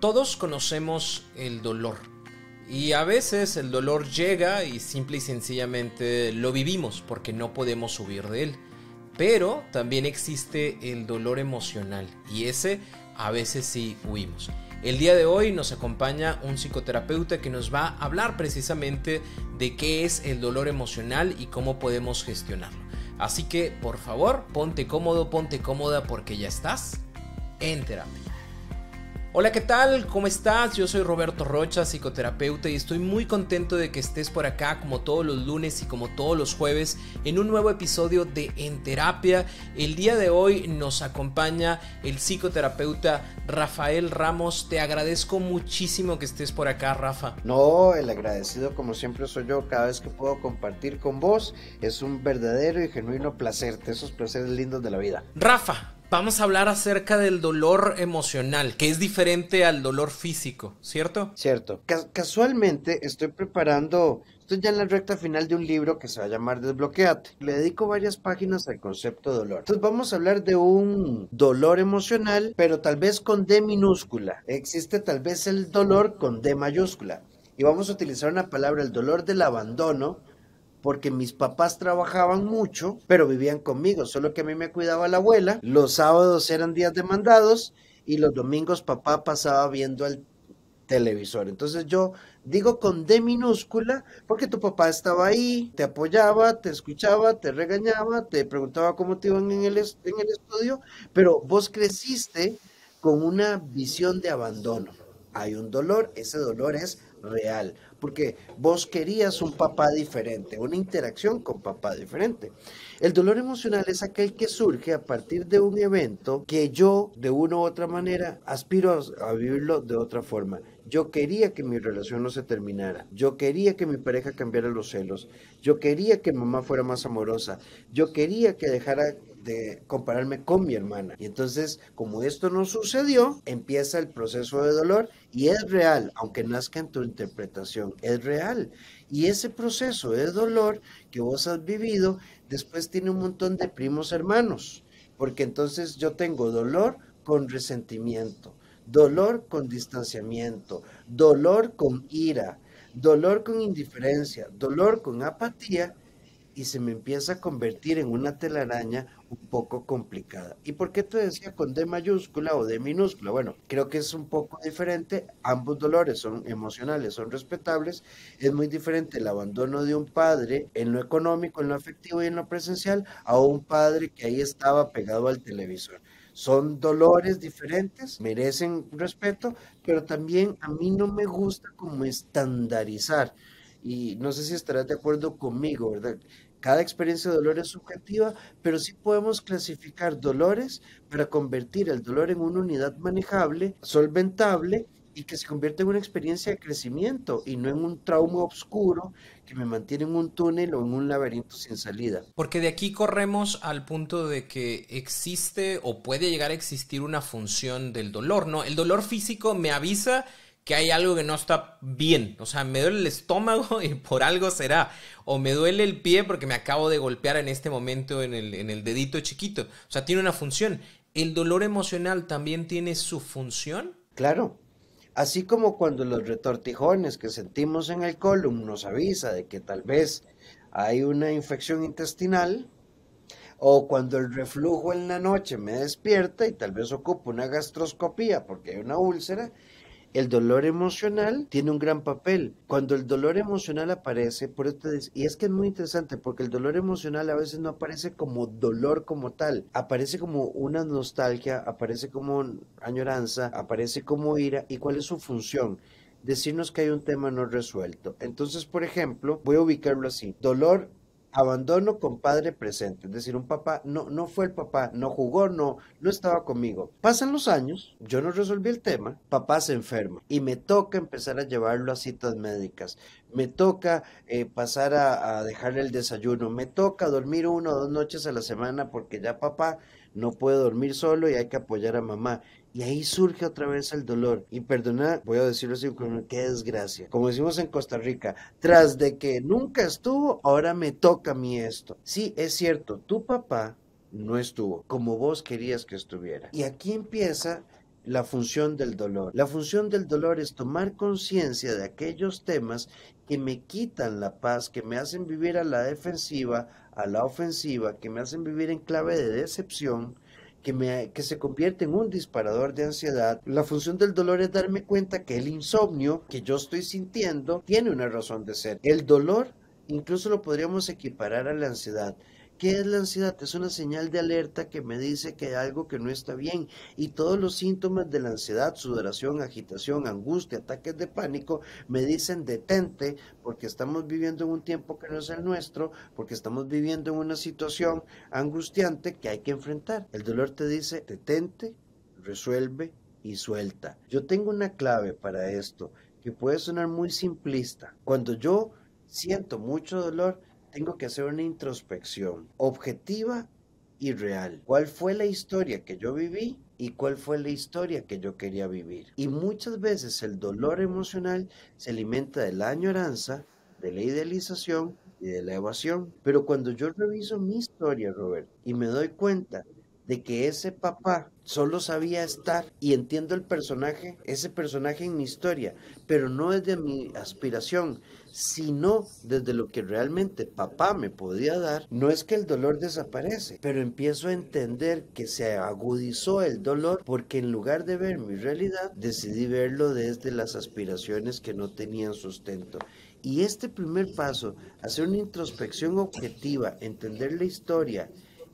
Todos conocemos el dolor y a veces el dolor llega y simple y sencillamente lo vivimos porque no podemos huir de él. Pero también existe el dolor emocional y ese a veces sí huimos. El día de hoy nos acompaña un psicoterapeuta que nos va a hablar precisamente de qué es el dolor emocional y cómo podemos gestionarlo. Así que por favor, ponte cómodo, ponte cómoda porque ya estás en terapia. Hola, ¿qué tal? ¿Cómo estás? Yo soy Roberto Rocha, psicoterapeuta, y estoy muy contento de que estés por acá como todos los lunes y como todos los jueves en un nuevo episodio de En Terapia. El día de hoy nos acompaña el psicoterapeuta Rafael Ramos. Te agradezco muchísimo que estés por acá, Rafa. No, el agradecido como siempre soy yo cada vez que puedo compartir con vos. Es un verdadero y genuino placer, esos placeres lindos de la vida. Rafa, Vamos a hablar acerca del dolor emocional, que es diferente al dolor físico, ¿cierto? Cierto. casualmente estoy preparando, estoy ya en la recta final de un libro que se va a llamar Desbloqueate. Le dedico varias páginas al concepto dolor. Entonces vamos a hablar de un dolor emocional, pero tal vez con D minúscula. Existe tal vez el dolor con D mayúscula. Y vamos a utilizar una palabra, el dolor del abandono, porque mis papás trabajaban mucho, pero vivían conmigo, solo que a mí me cuidaba la abuela, los sábados eran días demandados y los domingos papá pasaba viendo el televisor. Entonces yo digo con D minúscula porque tu papá estaba ahí, te apoyaba, te escuchaba, te regañaba, te preguntaba cómo te iban en el, en el estudio, pero vos creciste con una visión de abandono. Hay un dolor, ese dolor es real porque vos querías un papá diferente, una interacción con papá diferente. El dolor emocional es aquel que surge a partir de un evento que yo, de una u otra manera, aspiro a, vivirlo de otra forma. Yo quería que mi relación no se terminara. Yo quería que mi pareja cambiara los celos. Yo quería que mamá fuera más amorosa. Yo quería que dejara de compararme con mi hermana. Y entonces, como esto no sucedió, empieza el proceso de dolor y es real, aunque nazca en tu interpretación, es real. Y ese proceso de dolor que vos has vivido, después tiene un montón de primos hermanos, porque entonces yo tengo dolor con resentimiento, dolor con distanciamiento, dolor con ira, dolor con indiferencia, dolor con apatía y se me empieza a convertir en una telaraña un poco complicada. ¿Y por qué te decía con D mayúscula o D minúscula? Bueno, creo que es un poco diferente. Ambos dolores son emocionales, son respetables. Es muy diferente el abandono de un padre en lo económico, en lo afectivo y en lo presencial a un padre que ahí estaba pegado al televisor son dolores diferentes, merecen respeto, pero también a mí no me gusta como estandarizar y no sé si estarás de acuerdo conmigo, ¿verdad? Cada experiencia de dolor es subjetiva, pero sí podemos clasificar dolores para convertir el dolor en una unidad manejable, solventable y que se convierta en una experiencia de crecimiento y no en un trauma oscuro que me mantiene en un túnel o en un laberinto sin salida. Porque de aquí corremos al punto de que existe o puede llegar a existir una función del dolor, ¿no? El dolor físico me avisa hay algo que no está bien. O sea, me duele el estómago y por algo será. O me duele el pie porque me acabo de golpear en este momento en el, dedito chiquito. O sea, tiene una función. ¿El dolor emocional también tiene su función? Claro. Así como cuando los retortijones que sentimos en el colon nos avisa de que tal vez hay una infección intestinal, o cuando el reflujo en la noche me despierta y tal vez ocupo una gastroscopía porque hay una úlcera, el dolor emocional tiene un gran papel. Cuando el dolor emocional aparece, por y es que es muy interesante porque el dolor emocional a veces no aparece como dolor como tal, aparece como una nostalgia, aparece como añoranza, aparece como ira, y cuál es su función decirnos que hay un tema no resuelto. Entonces, por ejemplo, voy a ubicarlo así. Dolor abandono con padre presente, es decir, un papá, no, no fue el papá, no jugó, no, no estaba conmigo. Pasan los años, yo no resolví el tema, papá se enferma y me toca empezar a llevarlo a citas médicas, me toca eh, pasar a, a dejarle el desayuno, me toca dormir una o dos noches a la semana porque ya papá no puede dormir solo y hay que apoyar a mamá. Y ahí surge otra vez el dolor. Y perdona, voy a decirlo así, qué desgracia. Como decimos en Costa Rica, tras de que nunca estuvo, ahora me toca a mí esto. Sí, es cierto, tu papá no estuvo como vos querías que estuviera. Y aquí empieza la función del dolor. La función del dolor es tomar conciencia de aquellos temas que me quitan la paz, que me hacen vivir a la defensiva, a la ofensiva, que me hacen vivir en clave de decepción, que, se convierte en un disparador de ansiedad. La función del dolor es darme cuenta que el insomnio que yo estoy sintiendo tiene una razón de ser. El dolor incluso lo podríamos equiparar a la ansiedad. ¿Qué es la ansiedad? Es una señal de alerta que me dice que hay algo que no está bien y todos los síntomas de la ansiedad, sudoración, agitación, angustia, ataques de pánico, me dicen detente porque estamos viviendo en un tiempo que no es el nuestro, porque estamos viviendo en una situación angustiante que hay que enfrentar. El dolor te dice detente, resuelve y suelta. Yo tengo una clave para esto que puede sonar muy simplista. Cuando yo siento mucho dolor, tengo que hacer una introspección objetiva y real. ¿Cuál fue la historia que yo viví? ¿Y cuál fue la historia que yo quería vivir? Y muchas veces el dolor emocional se alimenta de la añoranza, de la idealización y de la evasión. Pero cuando yo reviso mi historia, Robert, y me doy cuenta de que ese papá solo sabía estar y entiendo el personaje, ese personaje en mi historia, pero no es de mi aspiración, sino desde lo que realmente papá me podía dar, no es que el dolor desaparece, pero empiezo a entender que se agudizó el dolor porque en lugar de ver mi realidad, decidí verlo desde las aspiraciones que no tenían sustento. Y este primer paso, hacer una introspección objetiva, entender la historia,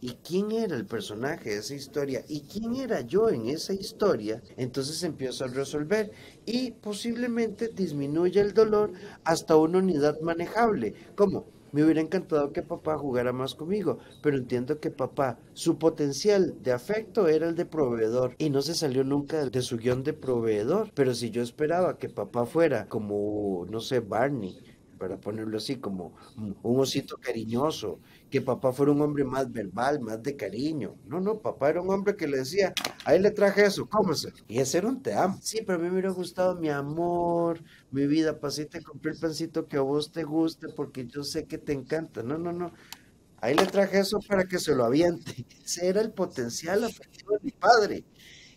y quién era el personaje de esa historia y quién era yo en esa historia, entonces empiezo a resolver y posiblemente disminuye el dolor hasta una unidad manejable. ¿Cómo? Me hubiera encantado que papá jugara más conmigo, pero entiendo que papá, su potencial de afecto era el de proveedor y no se salió nunca de su guión de proveedor. Pero si yo esperaba que papá fuera como, no sé, Barney, para ponerlo así, como un osito cariñoso, que papá fuera un hombre más verbal, más de cariño. No, no, papá era un hombre que le decía, ahí le traje eso, cómese. Y ese era un te amo. Sí, pero a mí me hubiera gustado mi amor, mi vida, pasita, compré el pancito que a vos te guste porque yo sé que te encanta. No, no, no. Ahí le traje eso para que se lo aviente. Ese era el potencial afectivo de mi padre.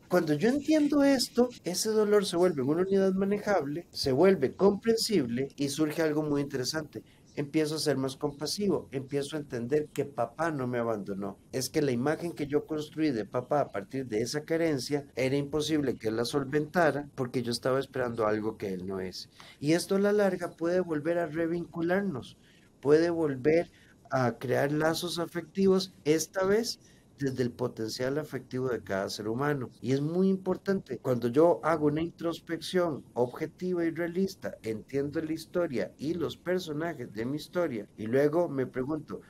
Cuando yo entiendo esto, ese dolor se vuelve una unidad manejable, se vuelve comprensible y surge algo muy interesante empiezo a ser más compasivo, empiezo a entender que papá no me abandonó. Es que la imagen que yo construí de papá a partir de esa carencia era imposible que él la solventara porque yo estaba esperando algo que él no es. Y esto a la larga puede volver a revincularnos, puede volver a crear lazos afectivos, esta vez desde el potencial afectivo de cada ser humano. Y es muy importante, cuando yo hago una introspección objetiva y realista, entiendo la historia y los personajes de mi historia, y luego me pregunto,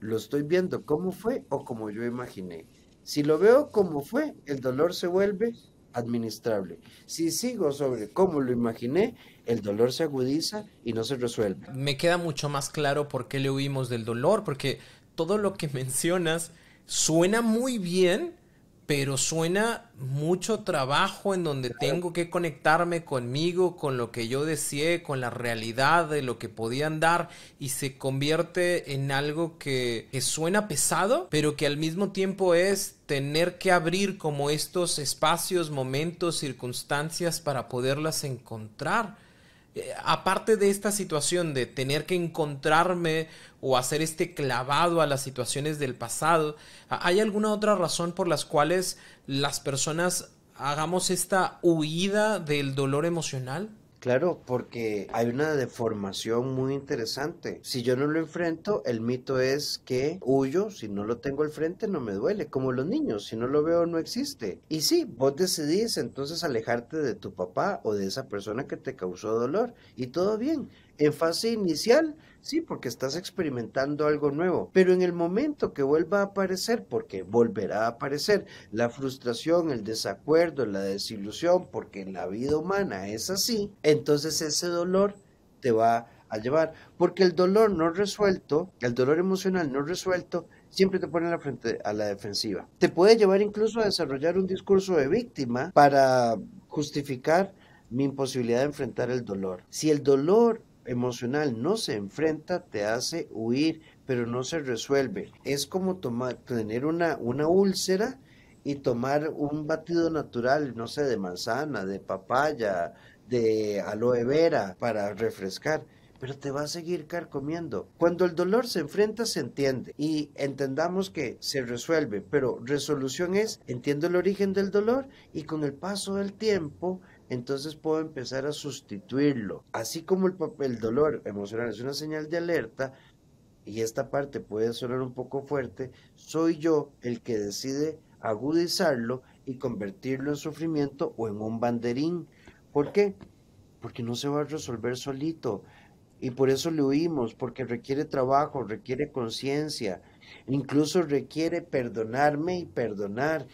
¿lo estoy viendo como fue o como yo imaginé? Si lo veo como fue, el dolor se vuelve administrable. Si sigo sobre cómo lo imaginé, el dolor se agudiza y no se resuelve. Me queda mucho más claro por qué le huimos del dolor, porque todo lo que mencionas suena muy bien, pero suena mucho trabajo en donde tengo que conectarme conmigo, con lo que yo deseé, con la realidad de lo que podían dar y se convierte en algo que, que suena pesado, pero que al mismo tiempo es tener que abrir como estos espacios, momentos, circunstancias para poderlas encontrar eh, aparte de esta situación de tener que encontrarme o hacer este clavado a las situaciones del pasado, ¿hay alguna otra razón por las cuales las personas hagamos esta huida del dolor emocional? Claro, porque hay una deformación muy interesante. Si yo no lo enfrento, el mito es que huyo, si no lo tengo al frente no me duele, como los niños, si no lo veo no existe. Y sí, vos decidís entonces alejarte de tu papá o de esa persona que te causó dolor y todo bien. En fase inicial Sí, porque estás experimentando algo nuevo, pero en el momento que vuelva a aparecer, porque volverá a aparecer la frustración, el desacuerdo, la desilusión, porque en la vida humana es así, entonces ese dolor te va a llevar, porque el dolor no resuelto, el dolor emocional no resuelto, siempre te pone a la, frente, a la defensiva. Te puede llevar incluso a desarrollar un discurso de víctima para justificar mi imposibilidad de enfrentar el dolor. Si el dolor emocional no se enfrenta, te hace huir, pero no se resuelve. Es como tener una, una úlcera y tomar un batido natural, no sé, de manzana, de papaya, de aloe vera para refrescar, pero te va a seguir carcomiendo. Cuando el dolor se enfrenta, se entiende y entendamos que se resuelve, pero resolución es, entiendo el origen del dolor y con el paso del tiempo entonces puedo empezar a sustituirlo. Así como el, dolor emocional es una señal de alerta, y esta parte puede sonar un poco fuerte, soy yo el que decide agudizarlo y convertirlo en sufrimiento o en un banderín. ¿Por qué? Porque no se va a resolver solito. Y por eso le huimos, porque requiere trabajo, requiere conciencia, incluso requiere perdonarme y perdonar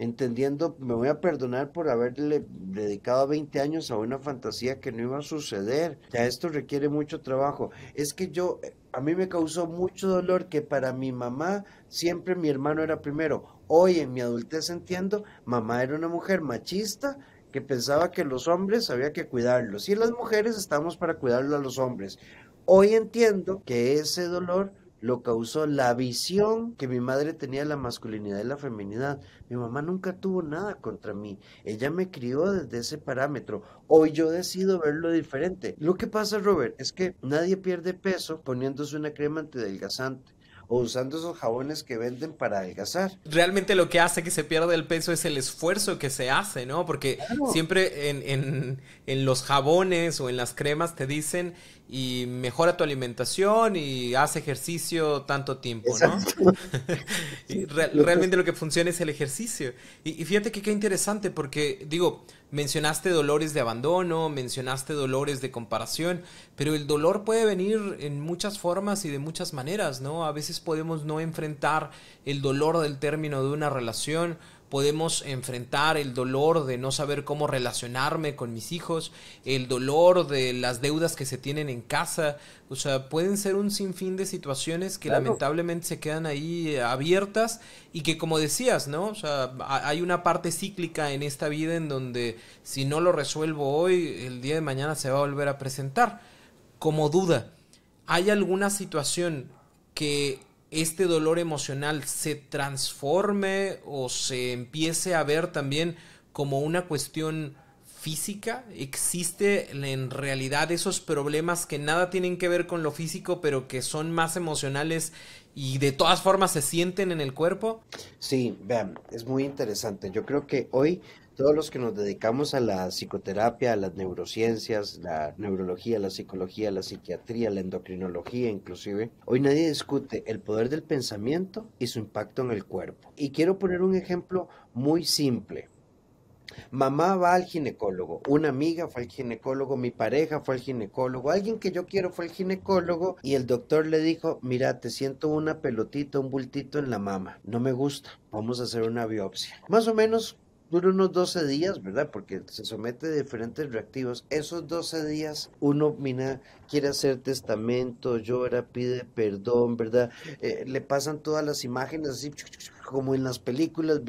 entendiendo, me voy a perdonar por haberle dedicado 20 años a una fantasía que no iba a suceder. Ya esto requiere mucho trabajo. Es que yo, eh, a mí me causó mucho dolor que para mi mamá siempre mi hermano era primero. Hoy en mi adultez entiendo, mamá era una mujer machista que pensaba que los hombres había que cuidarlos y las mujeres estamos para cuidarlos a los hombres. Hoy entiendo que ese dolor lo causó la visión que mi madre tenía de la masculinidad y la feminidad. Mi mamá nunca tuvo nada contra mí. Ella me crió desde ese parámetro. Hoy yo decido verlo diferente. Lo que pasa, Robert, es que nadie pierde peso poniéndose una crema antidelgazante o usando esos jabones que venden para adelgazar. Realmente lo que hace que se pierda el peso es el esfuerzo que se hace, ¿no? Porque siempre en, en, en, los jabones o en las cremas te dicen y mejora tu alimentación y haz ejercicio tanto tiempo, ¿no? realmente lo que funciona es el ejercicio. Y, fíjate que qué interesante, porque digo, mencionaste dolores de abandono, mencionaste dolores de comparación, pero el dolor puede venir en muchas formas y de muchas maneras, ¿no? A veces podemos no enfrentar el dolor del término de una relación podemos enfrentar el dolor de no saber cómo relacionarme con mis hijos, el dolor de las deudas que se tienen en casa. O sea, pueden ser un sinfín de situaciones que lamentablemente se quedan ahí eh, abiertas y que como decías, ¿no? O sea, hay una parte cíclica en esta vida en donde si no lo resuelvo hoy, el día de mañana se va a volver a presentar. Como duda, ¿hay alguna situación que este dolor emocional se transforme o se empiece a ver también como una cuestión física? ¿Existe en realidad esos problemas que nada tienen que ver con lo físico, pero que son más emocionales y de todas formas se sienten en el cuerpo? Sí, vean, es muy interesante. Yo creo que hoy todos los que nos dedicamos a la psicoterapia, a las neurociencias, la neurología, la psicología, la psiquiatría, la endocrinología inclusive, hoy nadie discute el poder del pensamiento y su impacto en el cuerpo. Y quiero poner un ejemplo muy simple. Mamá va al ginecólogo, una amiga fue al ginecólogo, mi pareja fue al ginecólogo, alguien que yo quiero fue al ginecólogo y el doctor le dijo, mira, te siento una pelotita, un bultito en la mama, no me gusta, vamos a hacer una biopsia. Más o menos dura unos 12 días, ¿verdad? Porque se somete a diferentes reactivos. Esos 12 días uno, mira, quiere hacer testamento, llora, pide perdón, ¿verdad? Eh, le pasan todas las imágenes así como en las películas,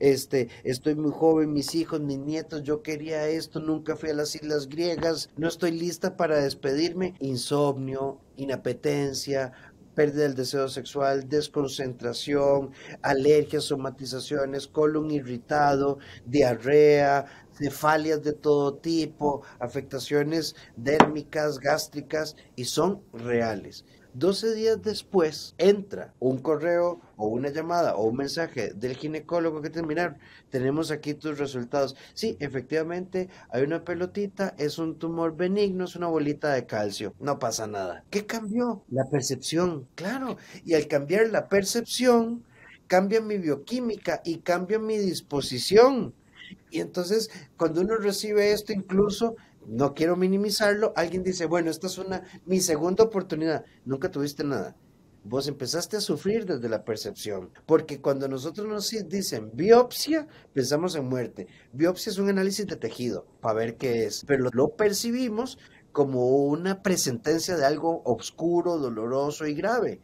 este, estoy muy joven, mis hijos, mis nietos, yo quería esto, nunca fui a las islas griegas, no estoy lista para despedirme, insomnio, inapetencia, pérdida del deseo sexual, desconcentración, alergias, somatizaciones, colon irritado, diarrea, cefalias de todo tipo, afectaciones dérmicas, gástricas y son reales. 12 días después entra un correo o una llamada o un mensaje del ginecólogo que terminar tenemos aquí tus resultados. Sí, efectivamente, hay una pelotita, es un tumor benigno, es una bolita de calcio, no pasa nada. ¿Qué cambió? La percepción, claro. Y al cambiar la percepción, cambia mi bioquímica y cambia mi disposición. Y entonces, cuando uno recibe esto, incluso no quiero minimizarlo, alguien dice, bueno, esta es una mi segunda oportunidad, nunca tuviste nada vos empezaste a sufrir desde la percepción, porque cuando nosotros nos dicen biopsia, pensamos en muerte. Biopsia es un análisis de tejido para ver qué es, pero lo percibimos como una presentencia de algo oscuro, doloroso y grave.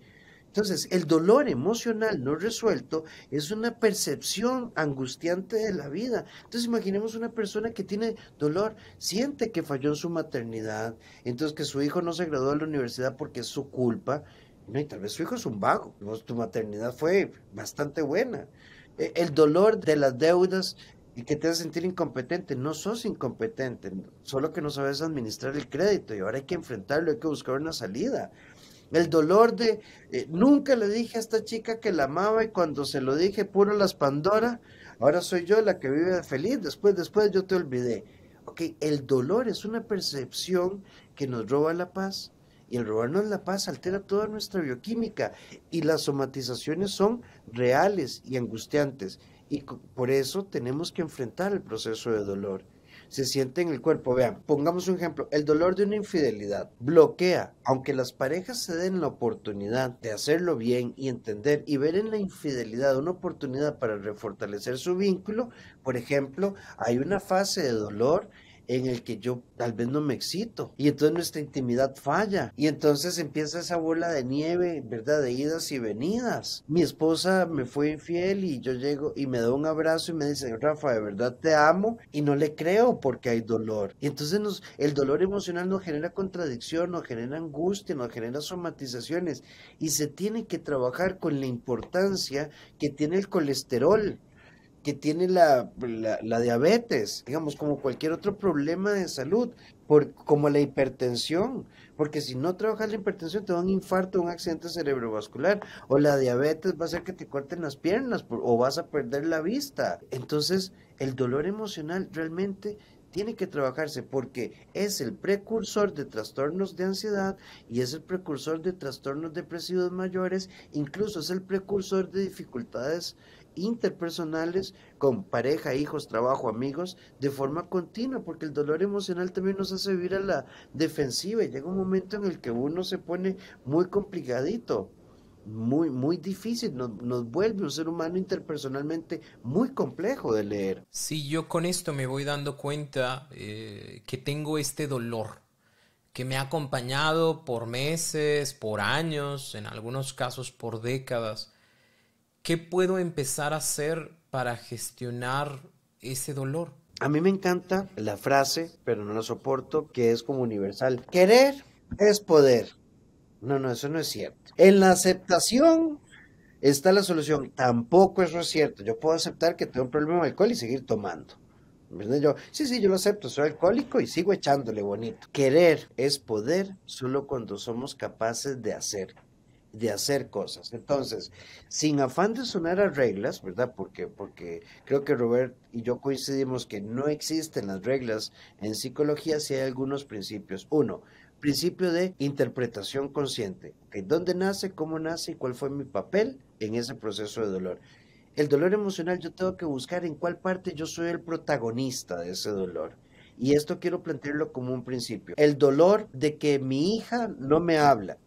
Entonces, el dolor emocional no resuelto es una percepción angustiante de la vida. Entonces, imaginemos una persona que tiene dolor, siente que falló en su maternidad, entonces que su hijo no se graduó de la universidad porque es su culpa, no, y tal vez su hijo es un vago. tu maternidad fue bastante buena. E, el dolor de las deudas y que te hace sentir incompetente. No sos incompetente, solo que no sabes administrar el crédito y ahora hay que enfrentarlo, hay que buscar una salida. El dolor de, eh, nunca le dije a esta chica que la amaba y cuando se lo dije, puro las Pandora, ahora soy yo la que vive feliz, después, después yo te olvidé. Ok, el dolor es una percepción que nos roba la paz y el robarnos la paz altera toda nuestra bioquímica y las somatizaciones son reales y angustiantes. Y por eso tenemos que enfrentar el proceso de dolor. Se siente en el cuerpo. Vean, pongamos un ejemplo. El dolor de una infidelidad bloquea, aunque las parejas se den la oportunidad de hacerlo bien y entender y ver en la infidelidad una oportunidad para refortalecer su vínculo. Por ejemplo, hay una fase de dolor en el que yo tal vez no me excito y entonces nuestra intimidad falla y entonces empieza esa bola de nieve, ¿verdad? De idas y venidas. Mi esposa me fue infiel y yo llego y me da un abrazo y me dice, Rafa, de verdad te amo y no le creo porque hay dolor. Y entonces el dolor emocional nos genera contradicción, nos genera angustia, nos genera somatizaciones y se tiene que trabajar con la importancia que tiene el colesterol que tiene la, diabetes, digamos, como cualquier otro problema de salud, por, como la hipertensión, porque si no trabajas la hipertensión te da un infarto, un accidente cerebrovascular, o la diabetes va a hacer que te corten las piernas o vas a perder la vista. Entonces, el dolor emocional realmente tiene que trabajarse porque es el precursor de trastornos de ansiedad y es el precursor de trastornos depresivos mayores, incluso es el precursor de dificultades interpersonales con pareja, hijos, trabajo, amigos, de forma continua, porque el dolor emocional también nos hace vivir a la defensiva y llega un momento en el que uno se pone muy complicadito, muy, muy difícil, nos, vuelve un ser humano interpersonalmente muy complejo de leer. Si yo con esto me voy dando cuenta eh, que tengo este dolor que me ha acompañado por meses, por años, en algunos casos por décadas ¿qué puedo empezar a hacer para gestionar ese dolor? A mí me encanta la frase, pero no la soporto, que es como universal. Querer es poder. No, no, eso no es cierto. En la aceptación está la solución. Tampoco eso es cierto. Yo puedo aceptar que tengo un problema de alcohol y seguir tomando. Yo, sí, sí, yo lo acepto, soy alcohólico y sigo echándole bonito. Querer es poder solo cuando somos capaces de hacer de hacer cosas. Entonces, sin afán de sonar a reglas, ¿verdad? Porque, porque creo que Robert y yo coincidimos que no existen las reglas en psicología si hay algunos principios. Uno, principio de interpretación consciente. ¿Dónde nace, cómo nace y cuál fue mi papel en ese proceso de dolor? El dolor emocional yo tengo que buscar en cuál parte yo soy el protagonista de ese dolor. Y esto quiero plantearlo como un principio. El dolor de que mi hija no me habla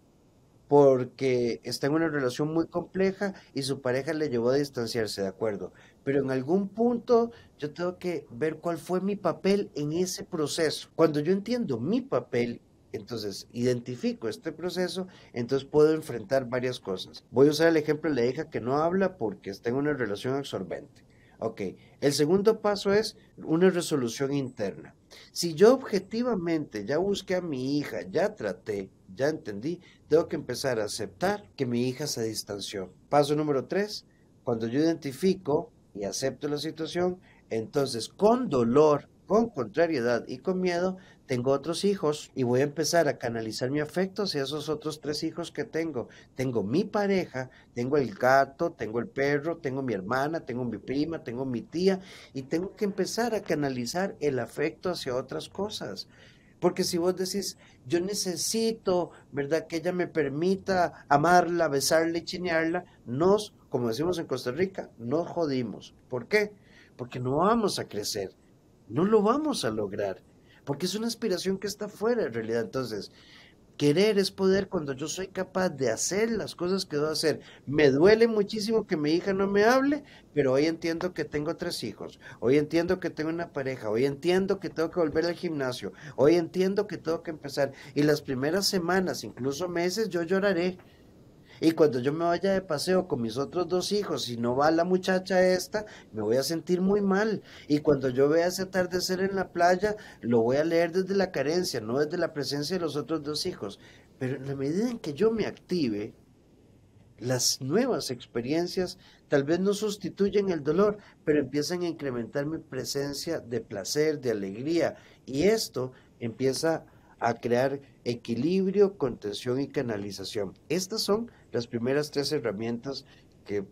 porque está en una relación muy compleja y su pareja le llevó a distanciarse, de acuerdo. Pero en algún punto yo tengo que ver cuál fue mi papel en ese proceso. Cuando yo entiendo mi papel, entonces identifico este proceso, entonces puedo enfrentar varias cosas. Voy a usar el ejemplo de la hija que no habla porque está en una relación absorbente. Ok, el segundo paso es una resolución interna. Si yo objetivamente ya busqué a mi hija, ya traté, ya entendí, tengo que empezar a aceptar que mi hija se distanció. Paso número tres, cuando yo identifico y acepto la situación, entonces con dolor, con contrariedad y con miedo, tengo otros hijos y voy a empezar a canalizar mi afecto hacia esos otros tres hijos que tengo. Tengo mi pareja, tengo el gato, tengo el perro, tengo mi hermana, tengo mi prima, tengo mi tía y tengo que empezar a canalizar el afecto hacia otras cosas. Porque si vos decís, yo necesito, ¿verdad?, que ella me permita amarla, besarla y chinearla, nos, como decimos en Costa Rica, nos jodimos. ¿Por qué? Porque no vamos a crecer, no lo vamos a lograr, porque es una aspiración que está fuera en realidad. Entonces, Querer es poder cuando yo soy capaz de hacer las cosas que debo hacer. Me duele muchísimo que mi hija no me hable, pero hoy entiendo que tengo tres hijos, hoy entiendo que tengo una pareja, hoy entiendo que tengo que volver al gimnasio, hoy entiendo que tengo que empezar. Y las primeras semanas, incluso meses, yo lloraré y cuando yo me vaya de paseo con mis otros dos hijos y no va la muchacha esta, me voy a sentir muy mal. Y cuando yo vea ese atardecer en la playa, lo voy a leer desde la carencia, no desde la presencia de los otros dos hijos. Pero en la medida en que yo me active, las nuevas experiencias tal vez no sustituyen el dolor, pero empiezan a incrementar mi presencia de placer, de alegría. Y esto empieza a a crear equilibrio, contención y canalización. Estas son las primeras tres herramientas que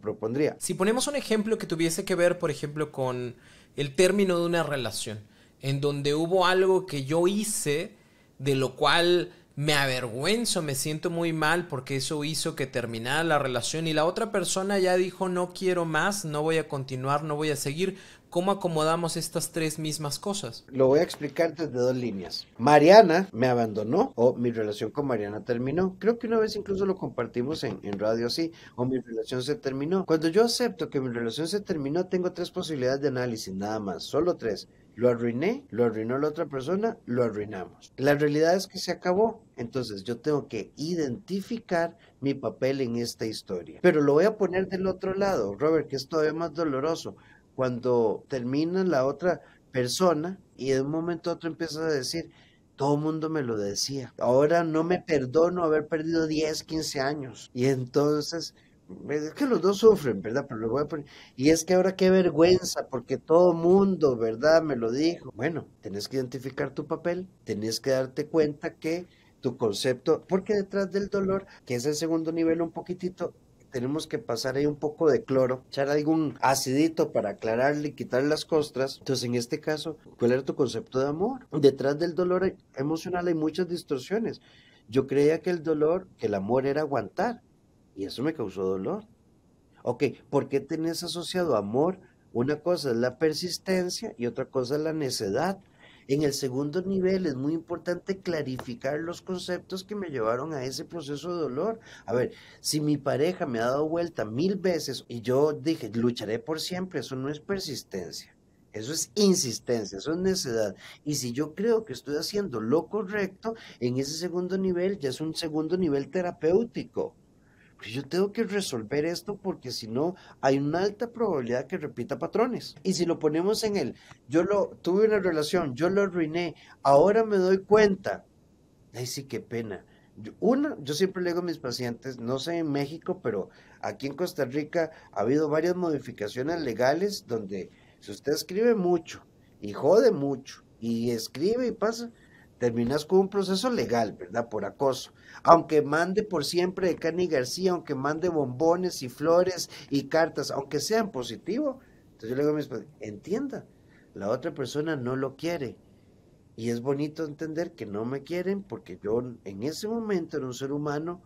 propondría. Si ponemos un ejemplo que tuviese que ver, por ejemplo, con el término de una relación, en donde hubo algo que yo hice, de lo cual me avergüenzo, me siento muy mal porque eso hizo que terminara la relación y la otra persona ya dijo no quiero más, no voy a continuar, no voy a seguir, ¿Cómo acomodamos estas tres mismas cosas? Lo voy a explicar desde dos líneas. Mariana me abandonó o mi relación con Mariana terminó. Creo que una vez incluso lo compartimos en, radio así, o mi relación se terminó. Cuando yo acepto que mi relación se terminó, tengo tres posibilidades de análisis, nada más, solo tres. Lo arruiné, lo arruinó la otra persona, lo arruinamos. La realidad es que se acabó. Entonces yo tengo que identificar mi papel en esta historia. Pero lo voy a poner del otro lado, Robert, que es todavía más doloroso cuando termina la otra persona y de un momento a otro empiezas a decir, todo el mundo me lo decía, ahora no me perdono haber perdido 10, 15 años. Y entonces, es que los dos sufren, ¿verdad? Pero lo voy y es que ahora qué vergüenza, porque todo mundo, ¿verdad? Me lo dijo. Bueno, tenés que identificar tu papel, tenés que darte cuenta que tu concepto, porque detrás del dolor, que es el segundo nivel un poquitito, tenemos que pasar ahí un poco de cloro, echar algún acidito para aclararle y quitar las costras. Entonces, en este caso, ¿cuál era tu concepto de amor? Detrás del dolor emocional hay muchas distorsiones. Yo creía que el dolor, que el amor era aguantar, y eso me causó dolor. Ok, ¿por qué tenés asociado amor? Una cosa es la persistencia y otra cosa es la necedad. En el segundo nivel es muy importante clarificar los conceptos que me llevaron a ese proceso de dolor. A ver, si mi pareja me ha dado vuelta mil veces y yo dije, lucharé por siempre, eso no es persistencia. Eso es insistencia, eso es necedad. Y si yo creo que estoy haciendo lo correcto, en ese segundo nivel ya es un segundo nivel terapéutico. Pues yo tengo que resolver esto porque si no, hay una alta probabilidad que repita patrones. Y si lo ponemos en el, yo lo tuve una relación, yo lo arruiné, ahora me doy cuenta. Ay, sí, qué pena. Una, yo siempre le digo a mis pacientes, no sé en México, pero aquí en Costa Rica ha habido varias modificaciones legales donde si usted escribe mucho y jode mucho y escribe y pasa, terminas con un proceso legal, ¿verdad? Por acoso. Aunque mande por siempre de Cani García, aunque mande bombones y flores y cartas, aunque sean positivo. Entonces yo le digo a mi esposa, entienda, la otra persona no lo quiere. Y es bonito entender que no me quieren porque yo en ese momento era un ser humano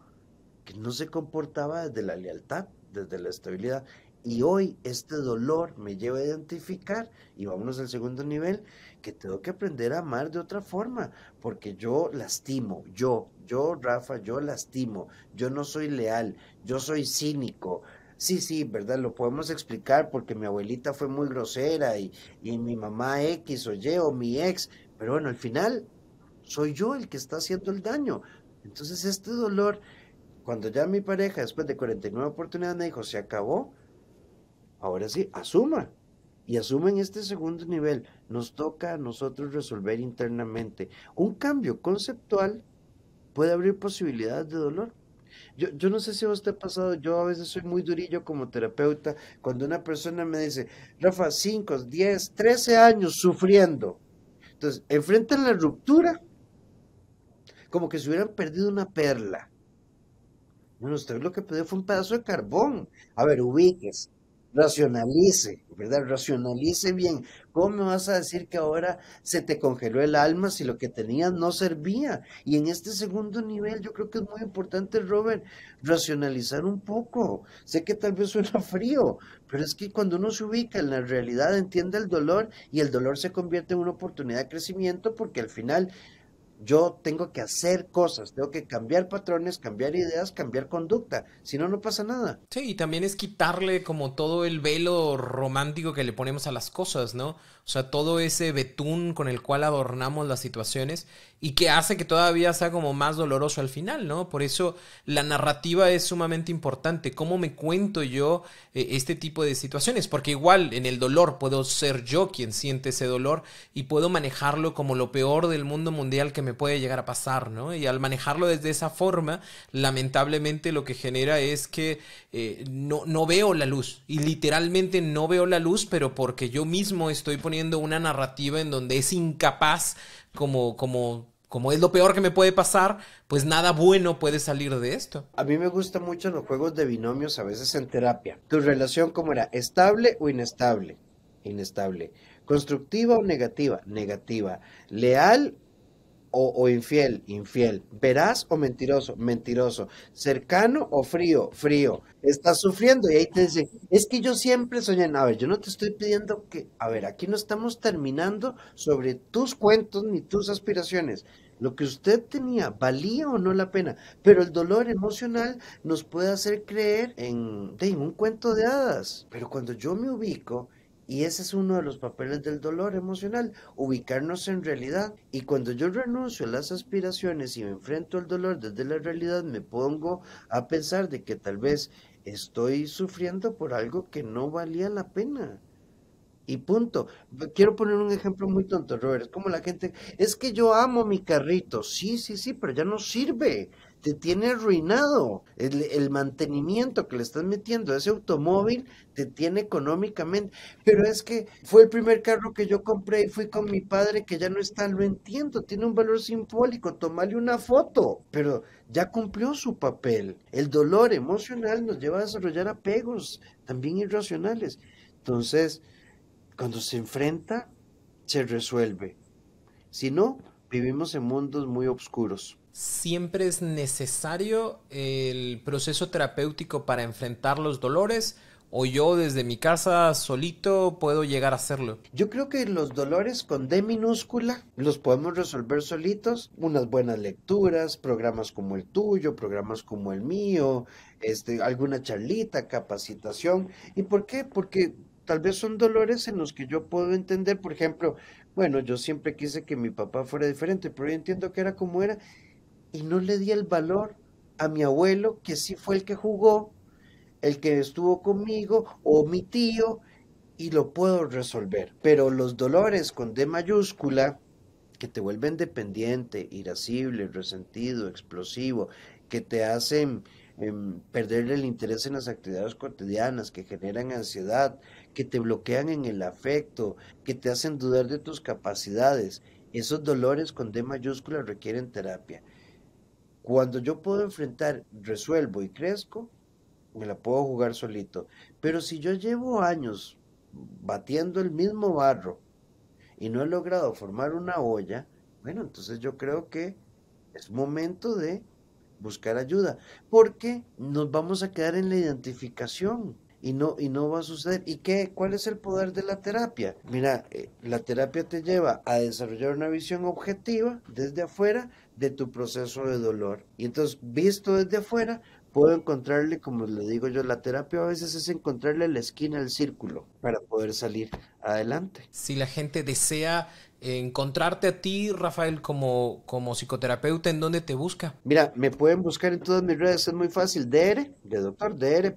que no se comportaba desde la lealtad, desde la estabilidad. Y hoy este dolor me lleva a identificar, y vámonos al segundo nivel, que tengo que aprender a amar de otra forma, porque yo lastimo, yo, yo, Rafa, yo lastimo, yo no soy leal, yo soy cínico, sí, sí, ¿verdad? Lo podemos explicar porque mi abuelita fue muy grosera y, y, mi mamá X o Y o mi ex, pero bueno, al final soy yo el que está haciendo el daño. Entonces este dolor, cuando ya mi pareja después de 49 oportunidades me dijo, se acabó, ahora sí, asuma y asuma en este segundo nivel. Nos toca a nosotros resolver internamente. Un cambio conceptual puede abrir posibilidades de dolor. Yo, yo no sé si a usted ha pasado, yo a veces soy muy durillo como terapeuta, cuando una persona me dice, Rafa, 5, 10, 13 años sufriendo. Entonces, enfrentan la ruptura como que se hubieran perdido una perla. Bueno, usted lo que pidió fue un pedazo de carbón. A ver, ubíquese racionalice, ¿verdad? Racionalice bien. ¿Cómo me vas a decir que ahora se te congeló el alma si lo que tenías no servía? Y en este segundo nivel yo creo que es muy importante, Robert, racionalizar un poco. Sé que tal vez suena frío, pero es que cuando uno se ubica en la realidad entiende el dolor y el dolor se convierte en una oportunidad de crecimiento porque al final yo tengo que hacer cosas, tengo que cambiar patrones, cambiar ideas, cambiar conducta, si no, no pasa nada. Sí, y también es quitarle como todo el velo romántico que le ponemos a las cosas, ¿no? O sea, todo ese betún con el cual adornamos las situaciones y que hace que todavía sea como más doloroso al final, ¿no? Por eso la narrativa es sumamente importante. ¿Cómo me cuento yo eh, este tipo de situaciones? Porque igual en el dolor puedo ser yo quien siente ese dolor y puedo manejarlo como lo peor del mundo mundial que me puede llegar a pasar, ¿no? Y al manejarlo desde esa forma, lamentablemente lo que genera es que eh, no veo la luz. Y literalmente no veo la luz, pero porque yo mismo estoy poniendo una narrativa en donde es incapaz, como, como, como es lo peor que me puede pasar, pues nada bueno puede salir de esto. A mí me gustan mucho los juegos de binomios, a veces en terapia. ¿Tu relación cómo era? ¿Estable o inestable? Inestable. ¿Constructiva o negativa? Negativa. ¿Leal o, infiel, infiel, veraz o mentiroso, mentiroso, cercano o frío, frío, estás sufriendo y ahí te dice es que yo siempre soñé, a ver, yo no te estoy pidiendo que, a ver, aquí no estamos terminando sobre tus cuentos ni tus aspiraciones, lo que usted tenía valía o no la pena, pero el dolor emocional nos puede hacer creer en un cuento de hadas, pero cuando yo me ubico y ese es uno de los papeles del dolor emocional, ubicarnos en realidad. Y cuando yo renuncio a las aspiraciones y me enfrento al dolor desde la realidad, me pongo a pensar de que tal vez estoy sufriendo por algo que no valía la pena. Y punto. Quiero poner un ejemplo muy tonto, Robert. Es como la gente, es que yo amo mi carrito. Sí, sí, sí, pero ya no sirve te tiene arruinado. El, mantenimiento que le estás metiendo a ese automóvil te tiene económicamente. Pero es que fue el primer carro que yo compré y fui con mi padre que ya no está, lo entiendo, tiene un valor simbólico, tomarle una foto, pero ya cumplió su papel. El dolor emocional nos lleva a desarrollar apegos también irracionales. Entonces, cuando se enfrenta, se resuelve. Si no, vivimos en mundos muy oscuros siempre es necesario el proceso terapéutico para enfrentar los dolores o yo desde mi casa solito puedo llegar a hacerlo? Yo creo que los dolores con D minúscula los podemos resolver solitos, unas buenas lecturas, programas como el tuyo, programas como el mío, este, alguna charlita, capacitación. ¿Y por qué? Porque tal vez son dolores en los que yo puedo entender, por ejemplo, bueno, yo siempre quise que mi papá fuera diferente, pero yo entiendo que era como era y no le di el valor a mi abuelo, que sí fue el que jugó, el que estuvo conmigo, o mi tío, y lo puedo resolver. Pero los dolores con D mayúscula, que te vuelven dependiente, irascible, resentido, explosivo, que te hacen em, perder el interés en las actividades cotidianas, que generan ansiedad, que te bloquean en el afecto, que te hacen dudar de tus capacidades. Esos dolores con D mayúscula requieren terapia. Cuando yo puedo enfrentar, resuelvo y crezco, me la puedo jugar solito. Pero si yo llevo años batiendo el mismo barro y no he logrado formar una olla, bueno, entonces yo creo que es momento de buscar ayuda, porque nos vamos a quedar en la identificación y no, y no va a suceder. ¿Y qué? ¿Cuál es el poder de la terapia? Mira, eh, la terapia te lleva a desarrollar una visión objetiva desde afuera de tu proceso de dolor. Y entonces, visto desde afuera, puedo encontrarle, como le digo yo, la terapia a veces es encontrarle la esquina del círculo para poder salir adelante. Si la gente desea encontrarte a ti, Rafael, como, como psicoterapeuta, ¿en dónde te busca? Mira, me pueden buscar en todas mis redes, es muy fácil, DR, de doctor, DR.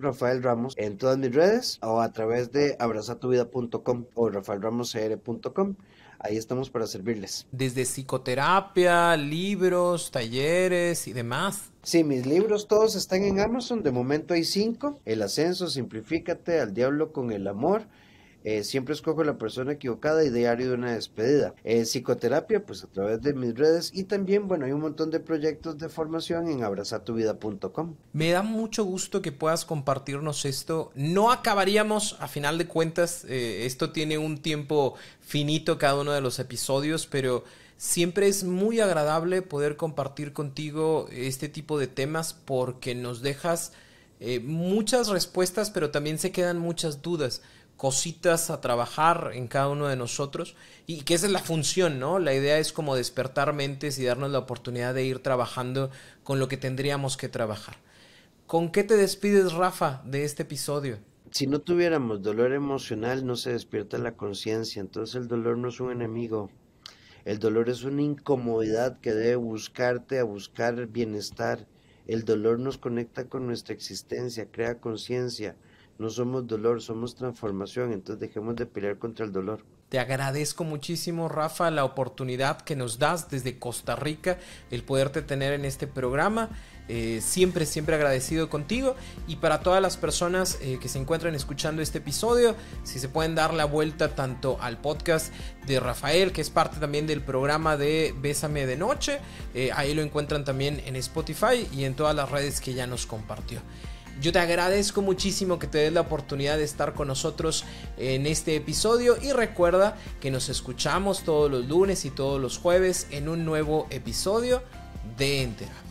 Rafael Ramos en todas mis redes o a través de abrazatuvida.com o rafaelramoscr.com. Ahí estamos para servirles. Desde psicoterapia, libros, talleres y demás. Sí, mis libros todos están en Amazon. De momento hay cinco. El ascenso, simplifícate, al diablo con el amor eh, siempre escojo la persona equivocada y diario de una despedida. en eh, psicoterapia, pues a través de mis redes y también, bueno, hay un montón de proyectos de formación en abrazatuvida.com. Me da mucho gusto que puedas compartirnos esto. No acabaríamos, a final de cuentas, eh, esto tiene un tiempo finito cada uno de los episodios, pero... Siempre es muy agradable poder compartir contigo este tipo de temas porque nos dejas muchas respuestas, pero también se quedan muchas dudas cositas a trabajar en cada uno de nosotros y que esa es la función, ¿no? La idea es como despertar mentes y darnos la oportunidad de ir trabajando con lo que tendríamos que trabajar. ¿Con qué te despides, Rafa, de este episodio? Si no tuviéramos dolor emocional, no se despierta la conciencia, entonces el dolor no es un enemigo. El dolor es una incomodidad que debe buscarte a buscar bienestar. El dolor nos conecta con nuestra existencia, crea conciencia no somos dolor, somos transformación, entonces dejemos de pelear contra el dolor. Te agradezco muchísimo, Rafa, la oportunidad que nos das desde Costa Rica, el poderte tener en este programa. Eh, siempre, siempre agradecido contigo. Y para todas las personas eh, que se encuentran escuchando este episodio, si se pueden dar la vuelta tanto al podcast de Rafael, que es parte también del programa de Bésame de Noche, eh, ahí lo encuentran también en Spotify y en todas las redes que ya nos compartió. Yo te agradezco muchísimo que te des la oportunidad de estar con nosotros en este episodio y recuerda que nos escuchamos todos los lunes y todos los jueves en un nuevo episodio de Entera.